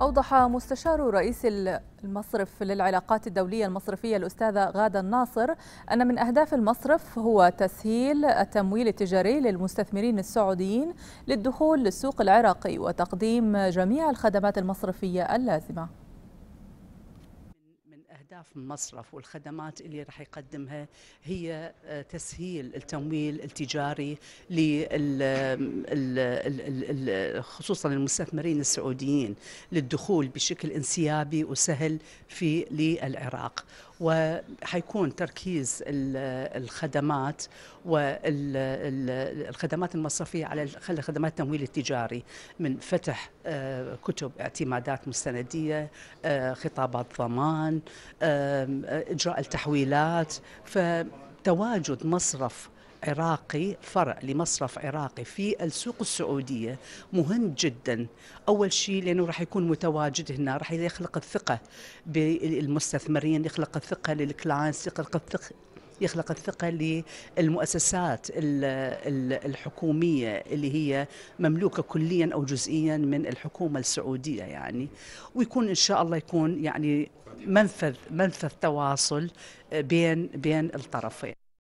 أوضح مستشار رئيس المصرف للعلاقات الدولية المصرفية الأستاذة غادة الناصر أن من أهداف المصرف هو تسهيل التمويل التجاري للمستثمرين السعوديين للدخول للسوق العراقي وتقديم جميع الخدمات المصرفية اللازمة أهداف المصرف والخدمات اللي راح يقدمها هي آه، تسهيل التمويل التجاري خصوصا المستثمرين السعوديين للدخول بشكل انسيابي وسهل في للعراق وحيكون تركيز الخدمات والخدمات المصرفية على خدمات التمويل التجاري من فتح آه، كتب اعتمادات مستندية آه، خطابات ضمان اجراء التحويلات فتواجد مصرف عراقي فرع لمصرف عراقي في السوق السعوديه مهم جدا اول شيء لانه راح يكون متواجد هنا راح يخلق الثقه بالمستثمرين يخلق الثقه للكلاينتس يخلق يخلق الثقة للمؤسسات الحكومية اللي هي مملوكة كليا أو جزئيا من الحكومة السعودية يعني ويكون إن شاء الله يكون يعني منفذ منفذ تواصل بين بين الطرفين